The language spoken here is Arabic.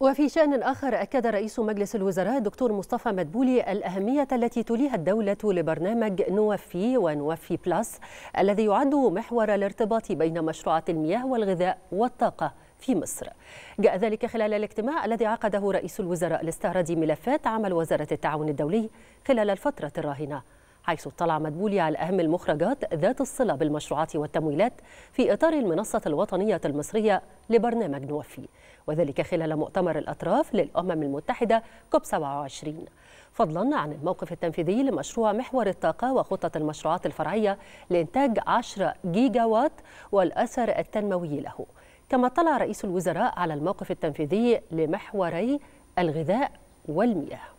وفي شأن آخر أكد رئيس مجلس الوزراء الدكتور مصطفى مدبولي الأهمية التي تليها الدولة لبرنامج نوفي ونوفي بلس الذي يعد محور الارتباط بين مشروعات المياه والغذاء والطاقة في مصر جاء ذلك خلال الاجتماع الذي عقده رئيس الوزراء لاستعراض ملفات عمل وزارة التعاون الدولي خلال الفترة الراهنة حيث اطلع مدبولي على أهم المخرجات ذات الصلة بالمشروعات والتمويلات في إطار المنصة الوطنية المصرية لبرنامج نوفي وذلك خلال مؤتمر الأطراف للأمم المتحدة كوب 27 فضلا عن الموقف التنفيذي لمشروع محور الطاقة وخطة المشروعات الفرعية لإنتاج 10 جيجا وات والأثر التنموي له كما اطلع رئيس الوزراء على الموقف التنفيذي لمحوري الغذاء والمياه